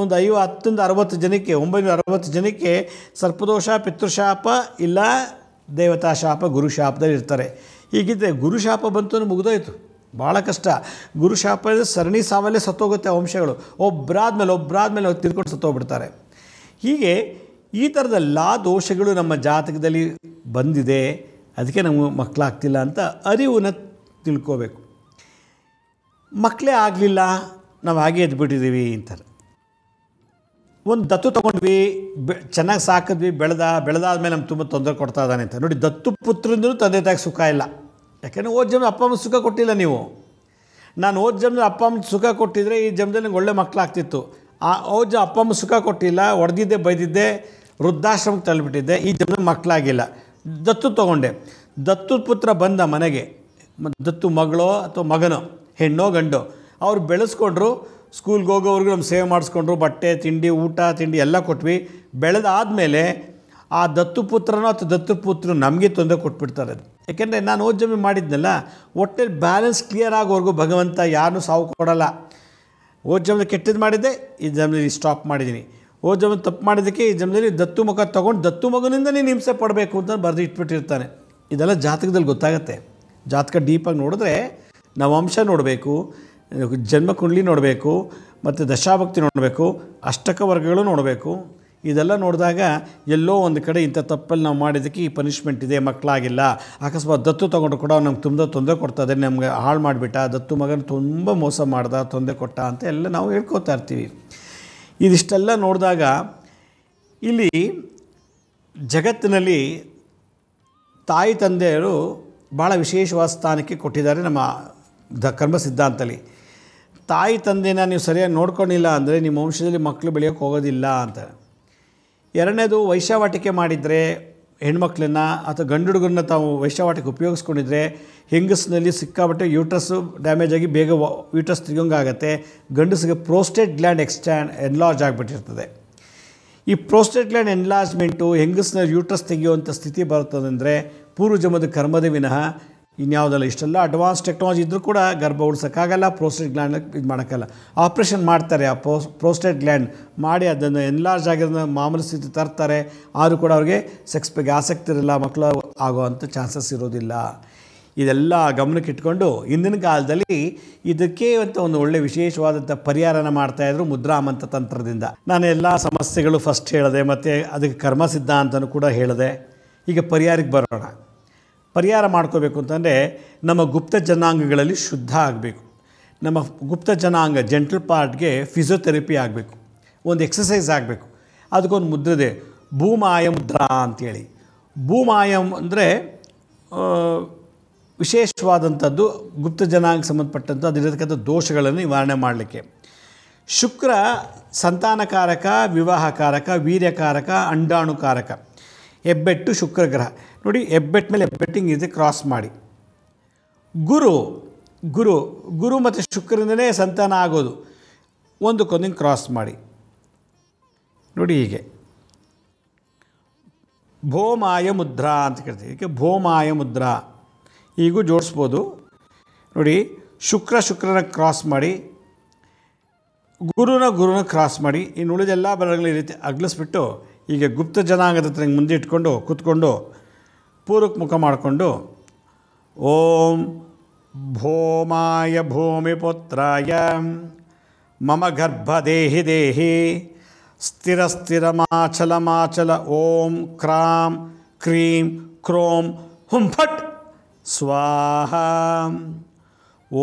ಒಂದು ಐವ ಹತ್ತರಿಂದ ಅರವತ್ತು ಜನಕ್ಕೆ ಒಂಬೈನೂರ ಅರವತ್ತು ಜನಕ್ಕೆ ಸರ್ಪದೋಷ ಪಿತೃಶಾಪ ಇಲ್ಲ ದೇವತಾ ಶಾಪ ಗುರುಶಾಪದಲ್ಲಿ ಇರ್ತಾರೆ ಹೀಗಿದ್ದರೆ ಗುರುಶಾಪ ಬಂತು ಮುಗಿದೋಯ್ತು ಭಾಳ ಕಷ್ಟ ಗುರು ಶಾಪದ ಸರಣಿ ಸಾವಲ್ಲೇ ಸತ್ತೋಗುತ್ತೆ ವಂಶಗಳು ಒಬ್ಬರಾದ್ಮೇಲೆ ಒಬ್ಬರಾದ್ಮೇಲೆ ಅವ್ರು ತಿಳ್ಕೊಂಡು ಸತ್ತೋಗ್ಬಿಡ್ತಾರೆ ಹೀಗೆ ಈ ಥರದೆಲ್ಲ ದೋಷಗಳು ನಮ್ಮ ಜಾತಕದಲ್ಲಿ ಬಂದಿದೆ ಅದಕ್ಕೆ ನಮಗೆ ಮಕ್ಕಳಾಗ್ತಿಲ್ಲ ಅಂತ ಅರಿವನ್ನು ತಿಳ್ಕೋಬೇಕು ಮಕ್ಕಳೇ ಆಗಲಿಲ್ಲ ನಾವು ಹಾಗೆ ಎದ್ಬಿಟ್ಟಿದ್ದೀವಿ ಅಂತಾರೆ ಒಂದು ದತ್ತು ತೊಗೊಂಡ್ವಿ ಬೆ ಚೆನ್ನಾಗಿ ಸಾಕಿದ್ವಿ ಬೆಳೆದ ಬೆಳೆದಾದ್ಮೇಲೆ ನಮ್ಗೆ ತುಂಬ ತೊಂದರೆ ಕೊಡ್ತಾ ಇದ್ದಾನೆ ಅಂತ ನೋಡಿ ದತ್ತು ಪುತ್ರಂದ್ರೂ ತಂದೆ ತಾಯಿ ಸುಖ ಇಲ್ಲ ಯಾಕೆಂದರೆ ಓದ್ ಅಪ್ಪ ಅಮ್ಮ ಸುಖ ಕೊಟ್ಟಿಲ್ಲ ನೀವು ನಾನು ಓದ್ ಜನ ಅಪ್ಪ ಅಮ್ಮ ಸುಖ ಕೊಟ್ಟಿದ್ರೆ ಈ ಜಮ್ದಲ್ಲಿ ಒಳ್ಳೆ ಒಳ್ಳೆ ಮಕ್ಕಳಾಗ್ತಿತ್ತು ಆ ಓಜ ಅಪ್ಪ ಅಮ್ಮ ಸುಖ ಕೊಟ್ಟಿಲ್ಲ ಹೊಡೆದಿದ್ದೆ ಬೈದಿದ್ದೆ ವೃದ್ಧಾಶ್ರಮಕ್ಕೆ ತಳ್ಳಿಬಿಟ್ಟಿದ್ದೆ ಈ ಜನ್ಮ ಮಕ್ಕಳಾಗಿಲ್ಲ ದತ್ತು ತೊಗೊಂಡೆ ದತ್ತು ಪುತ್ರ ಬಂದ ಮನೆಗೆ ದತ್ತು ಮಗಳೋ ಅಥವಾ ಮಗನೋ ಹೆಣ್ಣೋ ಗಂಡೋ ಅವ್ರು ಬೆಳೆಸ್ಕೊಂಡ್ರು ಸ್ಕೂಲ್ಗೆ ಹೋಗೋವ್ರಿಗೂ ನಮ್ಮ ಸೇವೆ ಮಾಡಿಸ್ಕೊಂಡ್ರು ಬಟ್ಟೆ ತಿಂಡಿ ಊಟ ತಿಂಡಿ ಎಲ್ಲ ಕೊಟ್ವಿ ಮೇಲೆ ಆ ದತ್ತು ಪುತ್ರನೋ ಅಥವಾ ದತ್ತು ಪುತ್ರ ನಮಗೆ ತೊಂದರೆ ಕೊಟ್ಬಿಡ್ತಾರೆ ಯಾಕೆಂದರೆ ನಾನು ಓದ್ಜಮೆ ಮಾಡಿದ್ನಲ್ಲ ಒಟ್ಟೆ ಬ್ಯಾಲೆನ್ಸ್ ಕ್ಲಿಯರ್ ಆಗೋವರೆಗೂ ಭಗವಂತ ಯಾರೂ ಸಾವು ಕೊಡಲ್ಲ ಓದ್ಯಮದ ಕೆಟ್ಟದ್ದು ಮಾಡಿದ್ದೆ ಈ ಜಮದಲ್ಲಿ ಸ್ಟಾಪ್ ಮಾಡಿದ್ದೀನಿ ಓದ್ಜಮ ತಪ್ಪು ಮಾಡಿದ್ದಕ್ಕೆ ಈ ಜಮದಲ್ಲಿ ದತ್ತು ಮಗ ತೊಗೊಂಡು ದತ್ತು ಮಗನಿಂದ ನೀನು ಹಿಂಸೆ ಪಡಬೇಕು ಅಂತ ಬರೆದು ಇಟ್ಬಿಟ್ಟಿರ್ತಾನೆ ಇದೆಲ್ಲ ಜಾತಕದಲ್ಲಿ ಗೊತ್ತಾಗುತ್ತೆ ಜಾತಕ ಡೀಪಾಗಿ ನೋಡಿದ್ರೆ ನಾವು ಅಂಶ ನೋಡಬೇಕು ಜನ್ಮ ಕುಂಡ್ಲಿ ನೋಡಬೇಕು ಮತ್ತು ದಶಾಭಕ್ತಿ ನೋಡಬೇಕು ಅಷ್ಟಕ ವರ್ಗಗಳು ನೋಡಬೇಕು ಇದೆಲ್ಲ ನೋಡಿದಾಗ ಎಲ್ಲೋ ಒಂದು ಕಡೆ ಇಂಥ ತಪ್ಪಲ್ಲಿ ನಾವು ಮಾಡಿದ್ದಕ್ಕೆ ಈ ಪನಿಷ್ಮೆಂಟ್ ಇದೆ ಮಕ್ಕಳಾಗಿಲ್ಲ ಅಕಸ್ಮಾತ್ ದತ್ತು ತೊಗೊಂಡು ಕೂಡ ನಮ್ಗೆ ತುಂಬ ತೊಂದರೆ ಕೊಡ್ತದೆ ನಮಗೆ ಹಾಳು ಮಾಡಿಬಿಟ್ಟ ದತ್ತು ಮಗನ ತುಂಬ ಮೋಸ ಮಾಡ್ದ ತೊಂದರೆ ಕೊಟ್ಟ ಅಂತ ಎಲ್ಲ ನಾವು ಹೇಳ್ಕೊತಾ ಇರ್ತೀವಿ ಇದಿಷ್ಟೆಲ್ಲ ನೋಡಿದಾಗ ಇಲ್ಲಿ ಜಗತ್ತಿನಲ್ಲಿ ತಾಯಿ ತಂದೆಯರು ಭಾಳ ವಿಶೇಷವಾದ ಸ್ಥಾನಕ್ಕೆ ಕೊಟ್ಟಿದ್ದಾರೆ ನಮ್ಮ ದ ಕರ್ಮ ಸಿದ್ಧಾಂತಲ್ಲಿ ತಾಯಿ ತಂದೆನ ನೀವು ಸರಿಯಾಗಿ ನೋಡ್ಕೊಂಡಿಲ್ಲ ಅಂದರೆ ನಿಮ್ಮ ವಂಶದಲ್ಲಿ ಮಕ್ಕಳು ಬೆಳೆಯೋಕ್ಕೆ ಹೋಗೋದಿಲ್ಲ ಅಂತ ಎರಡನೇದು ವೈಶ್ಯವಾಟಿಕೆ ಮಾಡಿದರೆ ಹೆಣ್ಮಕ್ಳನ್ನ ಅಥವಾ ಗಂಡು ಹುಡುಗರನ್ನ ತಾವು ವೈಶ್ಯವಾಟಿಕೆ ಉಪಯೋಗಿಸ್ಕೊಂಡಿದ್ರೆ ಹೆಂಗಸ್ನಲ್ಲಿ ಸಿಕ್ಕಾಬಿಟ್ಟು ಯೂಟ್ರಸ್ಸು ಡ್ಯಾಮೇಜ್ ಆಗಿ ಬೇಗ ಯೂಟ್ರಸ್ ತಿರುಗಂಗಾಗತ್ತೆ ಗಂಡಸಿಗೆ ಪ್ರೋಸ್ಟೇಟ್ ಗ್ಲ್ಯಾಂಡ್ ಎಕ್ಸ್ಟ್ಯಾಂಡ್ ಎನ್ಲಾರ್ಜ್ ಆಗಿಬಿಟ್ಟಿರ್ತದೆ ಈ ಪ್ರೋಸ್ಟೇಟ್ ಗ್ಲ್ಯಾಂಡ್ ಎನ್ಲಾರ್ಜ್ಮೆಂಟು ಹೆಂಗಸ್ನಲ್ಲಿ ಯೂಟ್ರಸ್ ತೆಗೆಯುವಂಥ ಸ್ಥಿತಿ ಬರುತ್ತದೆ ಅಂದರೆ ಪೂರ್ವಜಮದ ಕರ್ಮದ ವಿನಃ ಇನ್ಯಾವುದಲ್ಲ ಇಷ್ಟೆಲ್ಲ ಅಡ್ವಾನ್ಸ್ ಟೆಕ್ನಾಲಜಿ ಇದ್ದರೂ ಕೂಡ ಗರ್ಭ ಉಳಿಸೋಕ್ಕಾಗಲ್ಲ ಪ್ರೋಸ್ಟೇಟ್ ಗ್ಲ್ಯಾಂಡ್ ಇದು ಮಾಡೋಕ್ಕಲ್ಲ ಆಪ್ರೇಷನ್ ಮಾಡ್ತಾರೆ ಆ ಪ್ರೋಸ್ಟೇಟ್ ಗ್ಲ್ಯಾಂಡ್ ಮಾಡಿ ಅದನ್ನು ಎನ್ಲಾರ್ಜ್ ಆಗಿರೋದನ್ನು ಮಾಮೂಲಿ ಸ್ಥಿತಿ ತರ್ತಾರೆ ಆದರೂ ಕೂಡ ಅವ್ರಿಗೆ ಸೆಕ್ಸ್ ಬಗ್ಗೆ ಆಸಕ್ತಿ ಇರಲ್ಲ ಮಕ್ಕಳು ಆಗೋವಂಥ ಚಾನ್ಸಸ್ ಇರೋದಿಲ್ಲ ಇದೆಲ್ಲ ಗಮನಕ್ಕೆ ಇಟ್ಕೊಂಡು ಇಂದಿನ ಕಾಲದಲ್ಲಿ ಇದಕ್ಕೆ ಅಂತ ಒಂದು ಒಳ್ಳೆ ವಿಶೇಷವಾದಂಥ ಪರಿಹಾರನ ಮಾಡ್ತಾಯಿದ್ರು ಮುದ್ರಾಮಂತ ತಂತ್ರದಿಂದ ನಾನು ಎಲ್ಲ ಸಮಸ್ಯೆಗಳು ಫಸ್ಟ್ ಹೇಳಿದೆ ಮತ್ತು ಅದಕ್ಕೆ ಕರ್ಮ ಸಿದ್ಧಾಂತನೂ ಕೂಡ ಹೇಳಿದೆ ಈಗ ಪರಿಹಾರಕ್ಕೆ ಬರೋಣ ಪರಿಹಾರ ಮಾಡ್ಕೋಬೇಕು ಅಂತಂದರೆ ನಮ್ಮ ಗುಪ್ತ ಜನಾಂಗಗಳಲ್ಲಿ ಶುದ್ಧ ಆಗಬೇಕು ನಮ್ಮ ಗುಪ್ತ ಜನಾಂಗ ಜೆಂಟಲ್ ಪಾರ್ಟ್ಗೆ ಫಿಸಿಯೋಥೆರಪಿ ಆಗಬೇಕು ಒಂದು ಎಕ್ಸಸೈಸ್ ಆಗಬೇಕು ಅದಕ್ಕೊಂದು ಮುದ್ರಿದೆ ಭೂಮಾಯ ಮುದ್ರಾ ಅಂಥೇಳಿ ಭೂಮಾಯಂ ಅಂದರೆ ವಿಶೇಷವಾದಂಥದ್ದು ಗುಪ್ತ ಜನಾಂಗ ಸಂಬಂಧಪಟ್ಟಂಥ ಅದಿರತಕ್ಕಂಥ ದೋಷಗಳನ್ನು ನಿವಾರಣೆ ಮಾಡಲಿಕ್ಕೆ ಶುಕ್ರ ಸಂತಾನಕಾರಕ ವಿವಾಹಕಾರಕ ವೀರ್ಯಕಾರಕ ಅಂಡಾಣುಕಾರಕ ಹೆಬ್ಬೆಟ್ಟು ಶುಕ್ರಗ್ರಹ ನೋಡಿ ಹೆಬ್ಬೆಟ್ ಮೇಲೆ ಹೆಬ್ಬೆಟ್ಟಿಂಗ್ ಇದೆ ಕ್ರಾಸ್ ಮಾಡಿ ಗುರು ಗುರು ಗುರು ಮತ್ತು ಶುಕ್ರಿಂದಲೇ ಸಂತಾನ ಆಗೋದು ಒಂದಕ್ಕೊಂದಿಂಗ್ ಕ್ರಾಸ್ ಮಾಡಿ ನೋಡಿ ಹೀಗೆ ಭೋಮಾಯ ಮುದ್ರಾ ಅಂತ ಕೇಳ್ತೀವಿ ಇದಕ್ಕೆ ಭೋಮಾಯ ಮುದ್ರಾ ಈಗೂ ಜೋಡಿಸ್ಬೋದು ನೋಡಿ ಶುಕ್ರ ಶುಕ್ರನ ಕ್ರಾಸ್ ಮಾಡಿ ಗುರುನ ಗುರುನ ಕ್ರಾಸ್ ಮಾಡಿ ಇನ್ನು ಉಳಿದೆಲ್ಲ ಬರಗಳು ಈ ರೀತಿ ಅಗ್ಲಿಸ್ಬಿಟ್ಟು ಹೀಗೆ ಗುಪ್ತ ಜನಾಂಗದ ಹತ್ರ ಮುಂದೆ ಇಟ್ಕೊಂಡು ಕೂತ್ಕೊಂಡು ಪೂರ್ವಕ್ಕೆ ಮುಖ ಮಾಡಿಕೊಂಡು ಓಂ ಭೂಮಾಯ ಭೂಮಿಪುತ್ರಾಯ ಮಮ ಗರ್ಭದೇಹಿ ದೇಹಿ ಸ್ಥಿರಸ್ಥಿರಮಾಚಲಮಾಚಲ ಓಂ ಕ್ರಾಂ ಕ್ರೀಂ ಕ್ರೋಂ ಹುಂ ಫಟ್ स्वाह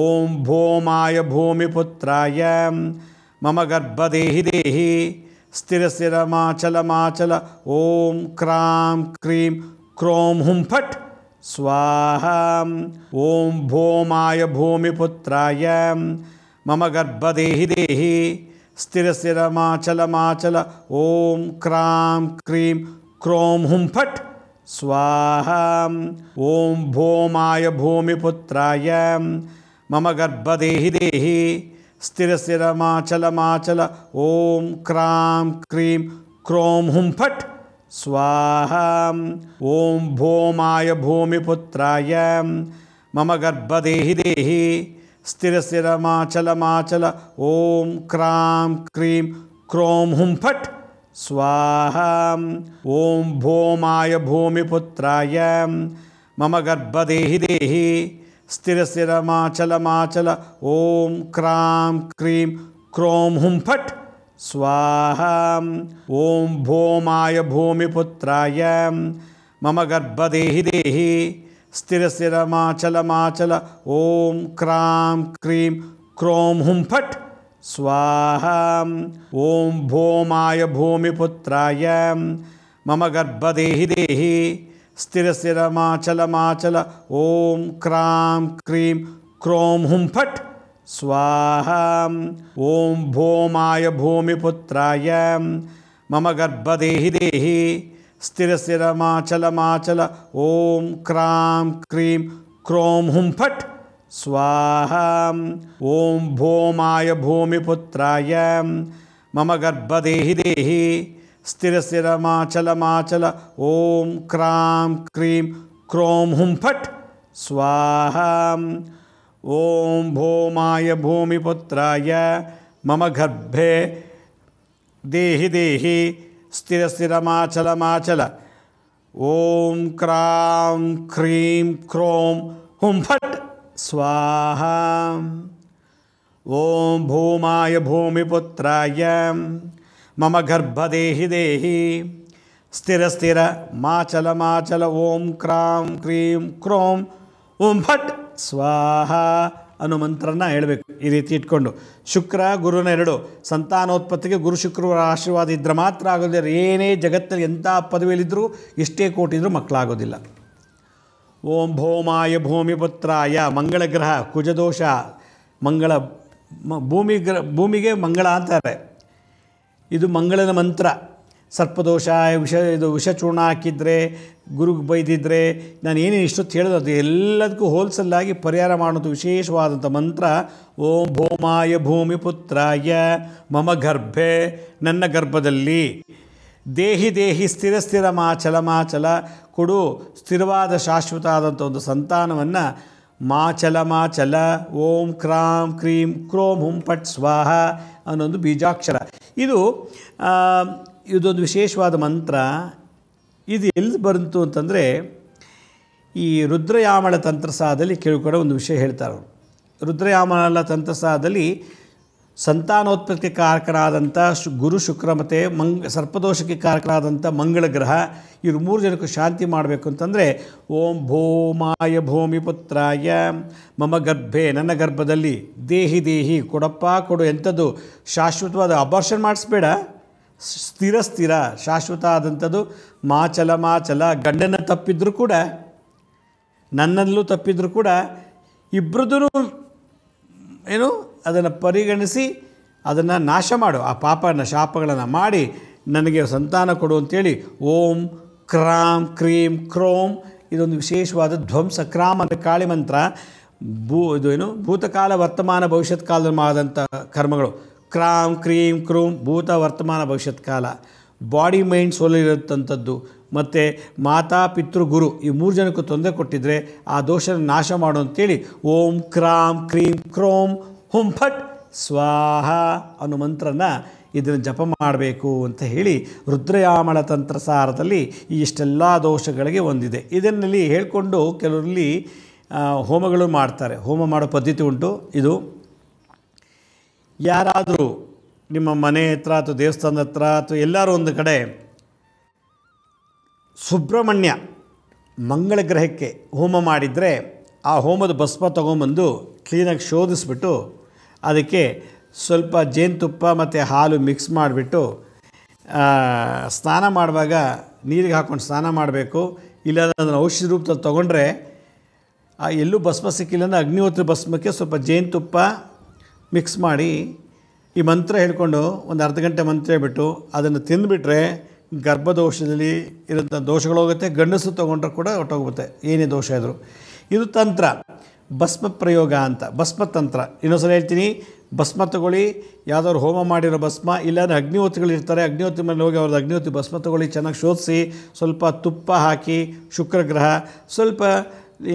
ओम भूमाय भूमिपुत्राय मम गर्भदेहि देहि स्थिर स्थिरमाचलमाचल ओम क्रां क्रीं क्रों फट् स्वाहा ॐ भोमाय भूमिपुत्राय मम गर्भदेहि देहि स्थिरस्थिरमाचलमाचल ॐ क्रां क्रीं क्रों फट् स्वाहा ॐ भौमाय भूमिपुत्राय मम गर्भदेहि देहि स्थिरस्थिरमाचलमाचल ॐ क्रां क्रीं क्रों फट् स्वाहा ॐ भूमाय भूमिपुत्राय मम गर्भदेहि देहि स्थिरस्थिरमाचलमाचल ॐ क्रां क्रीं क्रों फट् स्वाहा ॐ भूमाय भूमिपुत्राय मम गर्भदेहि देहि स्थिरस्थिरमाचलमाचल ॐ क्रां क्रीं क्रों फट् स्वाहा ॐ भूमाय भूमिपुत्राय मम गर्भदेहि देहि स्थिरस्थिरमाचलमाचल ॐ क्रां क्रीं क्रों फट् स्वाहा ॐ भूमाय भूमिपुत्राय मम गर्भदेहि देहि स्थिरस्थिरमाचलमाचल ॐ क्रां क्रीं क्रों फट् स्वाहा ॐ भूमाय भूमिपुत्राय मम गर्भदेहि देहि स्थिरसिरमाचलमाचल ॐ क्रां क्रीं क्रों हुं फट् स्वाहा ॐ भूमाय भूमिपुत्राय मम गर्भदेहि देहि स्थिरसिरमाचलमाचल ॐ क्रां क्रीं क्रों हुं फट् स्वाहा ॐ भूमाय भूमिपुत्राय मम गर्भे देहि देहि स्थिरस्थिरमाचलमाचल ॐ क्रां क्रीं क्रों हुं फट् स्वाहा ॐ भूमाय भूमिपुत्राय मम गर्भदेहि देहि स्थिर ॐ क्रां क्रीं क्रों हुं फट् ಸ್ವಾಹ ಅನ್ನೋ ಮಂತ್ರನ ಹೇಳಬೇಕು ಈ ರೀತಿ ಇಟ್ಕೊಂಡು ಶುಕ್ರ ಗುರುನ ಎರಡು ಸಂತಾನೋತ್ಪತ್ತಿಗೆ ಗುರು ಶುಕ್ರವರ ಆಶೀರ್ವಾದ ಇದ್ದರೆ ಮಾತ್ರ ಆಗೋದಿಲ್ಲ ಏನೇ ಜಗತ್ತಲ್ಲಿ ಎಂಥ ಪದವಿಯಲ್ಲಿದ್ದರೂ ಎಷ್ಟೇ ಕೋಟಿದ್ರೂ ಮಕ್ಕಳಾಗೋದಿಲ್ಲ ಓಂ ಭೌಮಾಯ ಭೂಮಿಪುತ್ರಾಯ ಮಂಗಳ ಗ್ರಹ ಕುಜದೋಷ ಮಂಗಳ ಭೂಮಿ ಗ್ರಹ ಭೂಮಿಗೆ ಮಂಗಳ ಅಂತಾರೆ ಇದು ಮಂಗಳನ ಮಂತ್ರ ಸರ್ಪದೋಷ ವಿಷ ಇದು ವಿಷಚೂರ್ಣ ಹಾಕಿದರೆ ಗುರುಗೆ ಬೈದಿದ್ರೆ ನಾನು ಏನೇನು ಇಷ್ಟೊತ್ತು ಹೇಳೋದು ಅದು ಎಲ್ಲದಕ್ಕೂ ಹೋಲ್ಸಲ್ಲಾಗಿ ಪರಿಹಾರ ಮಾಡೋದು ವಿಶೇಷವಾದಂಥ ಮಂತ್ರ ಓಂ ಭೂಮಾಯ ಭೂಮಿ ಪುತ್ರಾಯ ಮಮ ಗರ್ಭೆ ನನ್ನ ಗರ್ಭದಲ್ಲಿ ದೇಹಿ ದೇಹಿ ಸ್ಥಿರ ಸ್ಥಿರ ಮಾಚಲ ಮಾಚಲ ಕೊಡು ಸ್ಥಿರವಾದ ಶಾಶ್ವತ ಆದಂಥ ಒಂದು ಸಂತಾನವನ್ನು ಮಾಚಲ ಮಾಚಲ ಓಂ ಕ್ರಾಂ ಕ್ರೀಂ ಕ್ರೋಂ ಹುಂ ಪಟ್ ಸ್ವಾಹ ಅನ್ನೊಂದು ಬೀಜಾಕ್ಷರ ಇದು ಇದೊಂದು ವಿಶೇಷವಾದ ಮಂತ್ರ ಇದು ಎಲ್ಲಿ ಬಂತು ಅಂತಂದರೆ ಈ ರುದ್ರಯಾಮಳ ತಂತ್ರಸಾದಲ್ಲಿ ಕೇಳಿಕೊಂಡ ಒಂದು ವಿಷಯ ಹೇಳ್ತಾರೆ ಅವರು ರುದ್ರಯಾಮಳ ತಂತ್ರಸಾದಲ್ಲಿ ಸಂತಾನೋತ್ಪತ್ತಿ ಕಾರಕರಾದಂಥ ಶು ಗುರು ಶುಕ್ರಮತೆ ಮತ್ತು ಸರ್ಪದೋಷಕ್ಕೆ ಕಾರಕರಾದಂಥ ಮಂಗಳ ಗ್ರಹ ಇವರು ಮೂರು ಜನಕ್ಕೂ ಶಾಂತಿ ಮಾಡಬೇಕು ಅಂತಂದರೆ ಓಂ ಭೂಮಾಯ ಭೂಮಿ ಪುತ್ರಾಯ ಮಮ ಗರ್ಭೆ ನನ್ನ ಗರ್ಭದಲ್ಲಿ ದೇಹಿ ದೇಹಿ ಕೊಡಪ್ಪ ಕೊಡು ಎಂಥದ್ದು ಶಾಶ್ವತವಾದ ಅಬಾರ್ಷನ್ ಮಾಡಿಸ್ಬೇಡ ಸ್ಥಿರ ಸ್ಥಿರ ಶಾಶ್ವತ ಆದಂಥದ್ದು ಮಾಚಲ ಮಾಚಲ ಗಂಡನ ತಪ್ಪಿದ್ರೂ ಕೂಡ ನನ್ನಲ್ಲೂ ತಪ್ಪಿದ್ರೂ ಕೂಡ ಇಬ್ಬರದೂ ಏನು ಅದನ್ನು ಪರಿಗಣಿಸಿ ಅದನ್ನು ನಾಶ ಮಾಡು ಆ ಪಾಪನ ಶಾಪಗಳನ್ನು ಮಾಡಿ ನನಗೆ ಸಂತಾನ ಕೊಡು ಅಂತೇಳಿ ಓಂ ಕ್ರಾಂ ಕ್ರೀಂ ಕ್ರೋಮ್ ಇದೊಂದು ವಿಶೇಷವಾದ ಧ್ವಂಸ ಕ್ರಾಮ್ ಅಂದರೆ ಕಾಳಿ ಮಂತ್ರ ಭೂ ಇದು ಏನು ಭೂತಕಾಲ ವರ್ತಮಾನ ಭವಿಷ್ಯತ್ ಕಾಲದ ಆದಂಥ ಕರ್ಮಗಳು ಕ್ರಾಮ್ ಕ್ರೀಂ ಕ್ರೂಂ ಭೂತ ವರ್ತಮಾನ ಭವಿಷ್ಯತ್ ಕಾಲ ಬಾಡಿ ಮೈಂಡ್ ಸೋಲಿರುವಂಥದ್ದು ಮತ್ತು ಮಾತಾ ಪಿತೃ ಗುರು ಈ ಮೂರು ಜನಕ್ಕೂ ತೊಂದರೆ ಕೊಟ್ಟಿದ್ದರೆ ಆ ದೋಷನ ನಾಶ ಮಾಡು ಅಂತೇಳಿ ಓಂ ಕ್ರಾಮ್ ಕ್ರೀಂ ಕ್ರೋಂ ಹುಂ ಫಟ್ ಸ್ವಾಹ ಅನ್ನೋ ಮಂತ್ರನ ಇದನ್ನು ಜಪ ಮಾಡಬೇಕು ಅಂತ ಹೇಳಿ ರುದ್ರಯಾಮಳ ತಂತ್ರಸಾರದಲ್ಲಿ ಈ ಇಷ್ಟೆಲ್ಲ ದೋಷಗಳಿಗೆ ಒಂದಿದೆ ಇದನ್ನಲ್ಲಿ ಹೇಳಿಕೊಂಡು ಕೆಲವರಲ್ಲಿ ಹೋಮಗಳು ಮಾಡ್ತಾರೆ ಹೋಮ ಮಾಡೋ ಪದ್ಧತಿ ಉಂಟು ಇದು ಯಾರಾದರೂ ನಿಮ್ಮ ಮನೆ ಹತ್ರ ಅಥವಾ ದೇವಸ್ಥಾನದ ಹತ್ರ ಅಥವಾ ಎಲ್ಲರೂ ಒಂದು ಕಡೆ ಸುಬ್ರಹ್ಮಣ್ಯ ಮಂಗಳ ಗ್ರಹಕ್ಕೆ ಹೋಮ ಮಾಡಿದರೆ ಆ ಹೋಮದ ಭಸ್ಮ ತೊಗೊಂಬಂದು ಕ್ಲೀನಾಗಿ ಶೋಧಿಸ್ಬಿಟ್ಟು ಅದಕ್ಕೆ ಸ್ವಲ್ಪ ಜೇನುತುಪ್ಪ ಮತ್ತು ಹಾಲು ಮಿಕ್ಸ್ ಮಾಡಿಬಿಟ್ಟು ಸ್ನಾನ ಮಾಡುವಾಗ ನೀರಿಗೆ ಹಾಕ್ಕೊಂಡು ಸ್ನಾನ ಮಾಡಬೇಕು ಇಲ್ಲ ಅದನ್ನು ಔಷಧಿ ರೂಪದಲ್ಲಿ ತೊಗೊಂಡ್ರೆ ಎಲ್ಲೂ ಭಸ್ಮ ಸಿಕ್ಕಿಲ್ಲ ಅಂದರೆ ಅಗ್ನಿಹೋತ್ರ ಭಸ್ಮಕ್ಕೆ ಸ್ವಲ್ಪ ಜೇನುತುಪ್ಪ ಮಿಕ್ಸ್ ಮಾಡಿ ಈ ಮಂತ್ರ ಹೇಳ್ಕೊಂಡು ಒಂದು ಅರ್ಧ ಗಂಟೆ ಮಂತ್ರ ಬಿಟ್ಟು ಅದನ್ನು ತಿಂದುಬಿಟ್ರೆ ಗರ್ಭದೋಷದಲ್ಲಿ ಇರೋಂಥ ದೋಷಗಳು ಹೋಗುತ್ತೆ ಗಂಡಸು ತೊಗೊಂಡ್ರೆ ಕೂಡ ಹೊಟ್ಟೋಗುತ್ತೆ ಏನೇ ದೋಷ ಇದ್ರು ಇದು ತಂತ್ರ ಭಸ್ಮ ಪ್ರಯೋಗ ಅಂತ ಭಸ್ಮ ತಂತ್ರ ಇನ್ನೊಂದ್ಸಲ ಹೇಳ್ತೀನಿ ಭಸ್ಮ ತಗೊಳ್ಳಿ ಯಾವ್ದಾದ್ರು ಹೋಮ ಮಾಡಿರೋ ಭಸ್ಮ ಇಲ್ಲಾಂದರೆ ಇರ್ತಾರೆ ಅಗ್ನಿಹೋತಿ ಮೇಲೆ ಹೋಗಿ ಅವ್ರದ್ದು ಅಗ್ನಿಹೋತಿ ಭಸ್ಮ ತಗೊಳ್ಳಿ ಚೆನ್ನಾಗಿ ಶೋಧಿಸಿ ಸ್ವಲ್ಪ ತುಪ್ಪ ಹಾಕಿ ಶುಕ್ರಗ್ರಹ ಸ್ವಲ್ಪ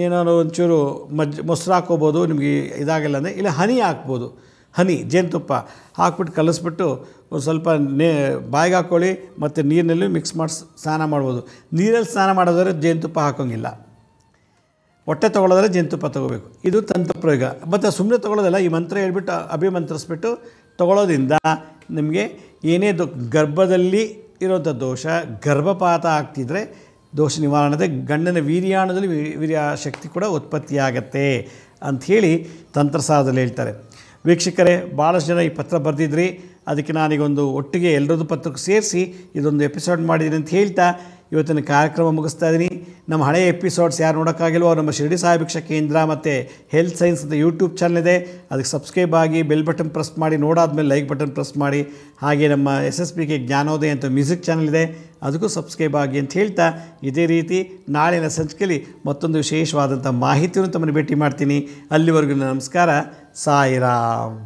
ಏನಾದ್ರು ಒಂಚೂರು ಮಜ್ ಮೊಸರು ಹಾಕೋಬೋದು ನಿಮಗೆ ಇದಾಗಿಲ್ಲ ಅಂದರೆ ಇಲ್ಲ ಹನಿ ಹಾಕ್ಬೋದು ಹನಿ ಜೇನುತುಪ್ಪ ಹಾಕ್ಬಿಟ್ಟು ಕಲಿಸ್ಬಿಟ್ಟು ಒಂದು ಸ್ವಲ್ಪ ನೇ ಬಾಯಿಗೆ ಹಾಕ್ಕೊಳ್ಳಿ ಮತ್ತು ನೀರಿನಲ್ಲಿ ಮಿಕ್ಸ್ ಮಾಡಿ ಸ್ನಾನ ಮಾಡ್ಬೋದು ನೀರಲ್ಲಿ ಸ್ನಾನ ಮಾಡೋದಾದ್ರೆ ಜೇನುತುಪ್ಪ ಹಾಕೋಂಗಿಲ್ಲ ಹೊಟ್ಟೆ ತೊಗೊಳೋದ್ರೆ ಜೇನುತುಪ್ಪ ತೊಗೋಬೇಕು ಇದು ತಂತ್ರ ಪ್ರಯೋಗ ಮತ್ತು ಸುಮ್ಮನೆ ತೊಗೊಳೋದಲ್ಲ ಈ ಮಂತ್ರ ಹೇಳ್ಬಿಟ್ಟು ಅಭಿಮಂತ್ರಿಸ್ಬಿಟ್ಟು ತೊಗೊಳೋದ್ರಿಂದ ನಿಮಗೆ ಏನೇ ದೊ ಗರ್ಭದಲ್ಲಿ ಇರೋಂಥ ದೋಷ ಗರ್ಭಪಾತ ಆಗ್ತಿದ್ರೆ ದೋಷ ನಿವಾರಣೆ ಗಂಡನ ವೀರ್ಯಾಣದಲ್ಲಿ ವೀರ್ಯ ಶಕ್ತಿ ಕೂಡ ಉತ್ಪತ್ತಿಯಾಗತ್ತೆ ಅಂಥೇಳಿ ತಂತ್ರಸಾರದಲ್ಲಿ ಹೇಳ್ತಾರೆ ವೀಕ್ಷಕರೇ ಭಾಳಷ್ಟು ಜನ ಈ ಪತ್ರ ಬರೆದಿದ್ರಿ ಅದಕ್ಕೆ ನಾನೀಗೊಂದು ಒಟ್ಟಿಗೆ ಎಲ್ಲರದ್ದು ಪತ್ರಕ್ಕೆ ಸೇರಿಸಿ ಇದೊಂದು ಎಪಿಸೋಡ್ ಮಾಡಿದ್ದೀನಿ ಅಂತ ಹೇಳ್ತಾ ಇವತ್ತಿನ ಕಾರ್ಯಕ್ರಮ ಮುಗಿಸ್ತಾ ಇದ್ದೀನಿ ನಮ್ಮ ಹಳೆಯ ಎಪಿಸೋಡ್ಸ್ ಯಾರು ನೋಡೋಕ್ಕಾಗಿಲ್ವೋ ನಮ್ಮ ಶಿರಡಿ ಸಾಹಿಬಿಕ್ಷ ಕೇಂದ್ರ ಮತ್ತು ಹೆಲ್ತ್ ಸೈನ್ಸ್ ಅಂತ ಯೂಟ್ಯೂಬ್ ಚಾನಲ್ ಇದೆ ಅದಕ್ಕೆ ಸಬ್ಸ್ಕ್ರೈಬ್ ಆಗಿ ಬೆಲ್ ಬಟನ್ ಪ್ರೆಸ್ ಮಾಡಿ ನೋಡಾದಮೇಲೆ ಲೈಕ್ ಬಟನ್ ಪ್ರೆಸ್ ಮಾಡಿ ಹಾಗೆ ನಮ್ಮ ಎಸ್ ಎಸ್ ಪಿ ಕೆ ಜ್ಞಾನೋದಯ ಅಂತ ಮ್ಯೂಸಿಕ್ ಚಾನಲ್ ಇದೆ ಅದಕ್ಕೂ ಸಬ್ಸ್ಕ್ರೈಬ್ ಆಗಿ ಅಂತ ಹೇಳ್ತಾ ಇದೇ ರೀತಿ ನಾಳಿನ ಸಂಚಿಕೆಯಲ್ಲಿ ಮತ್ತೊಂದು ವಿಶೇಷವಾದಂಥ ಮಾಹಿತಿಯನ್ನು ತಮ್ಮನ್ನು ಭೇಟಿ ಮಾಡ್ತೀನಿ ಅಲ್ಲಿವರೆಗೂ ನಮಸ್ಕಾರ ಸಾಯಿರಾಮ್